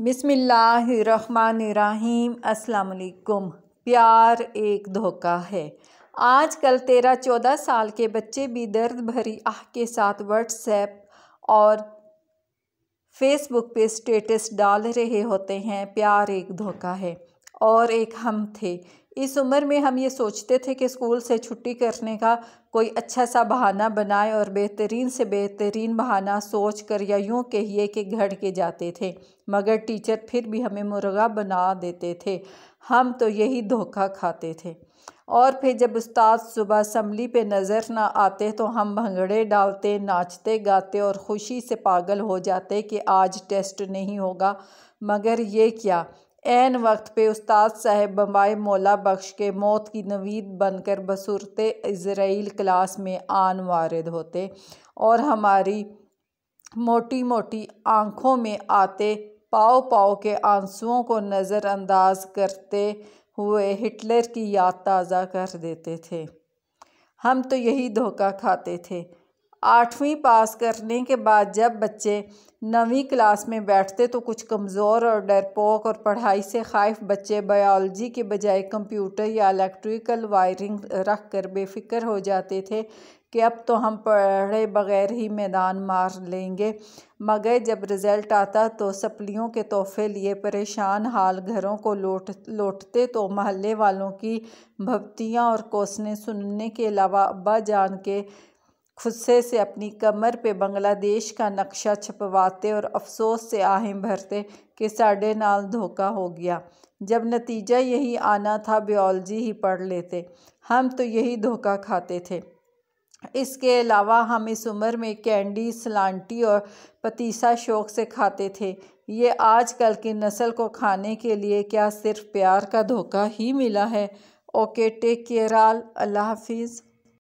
अस्सलाम वालेकुम प्यार एक धोखा है आजकल तेरह चौदह साल के बच्चे भी दर्द भरी आह के साथ व्हाट्सएप और फेसबुक पे स्टेटस डाल रहे होते हैं प्यार एक धोखा है और एक हम थे इस उम्र में हम ये सोचते थे कि स्कूल से छुट्टी करने का कोई अच्छा सा बहाना बनाए और बेहतरीन से बेहतरीन बहाना सोच कर या यूँ कहिए कि घड़ के जाते थे मगर टीचर फिर भी हमें मुर्गा बना देते थे हम तो यही धोखा खाते थे और फिर जब उस्ताद सुबह असम्बली पे नज़र ना आते तो हम भंगड़े डालते नाचते गाते और ख़ुशी से पागल हो जाते कि आज टेस्ट नहीं होगा मगर ये क्या एन वक्त पे उस्ताद साहब बम्बई मौला बख्श के मौत की नवीद बनकर बसुरते इसराइल क्लास में आन वारद होते और हमारी मोटी मोटी आँखों में आते पाओ पाओ के आंसुओं को नज़रअंदाज करते हुए हिटलर की याद ताज़ा कर देते थे हम तो यही धोखा खाते थे आठवीं पास करने के बाद जब बच्चे नवीं क्लास में बैठते तो कुछ कमज़ोर और डरपोक और पढ़ाई से खाइफ बच्चे बायोलॉजी के बजाय कंप्यूटर या इलेक्ट्रिकल वायरिंग रख कर बेफिक्र हो जाते थे कि अब तो हम पढ़े बगैर ही मैदान मार लेंगे मगर जब रिज़ल्ट आता तो सप्लियों के तोहफे लिए परेशान हाल घरों को लौट लौटते तो महल्ले वालों की भपतियाँ और कोसने सुनने के अलावा अब्बा जान के खुदसे से अपनी कमर पे बांग्लादेश का नक्शा छपवाते और अफसोस से आहें भरते कि साढ़े नाल धोखा हो गया जब नतीजा यही आना था बियोलॉजी ही पढ़ लेते हम तो यही धोखा खाते थे इसके अलावा हम इस उम्र में कैंडी सलांटी और पतीसा शौक से खाते थे ये आजकल की नस्ल को खाने के लिए क्या सिर्फ प्यार का धोखा ही मिला है ओके टेक केयर आल अल्लाह हाफिज़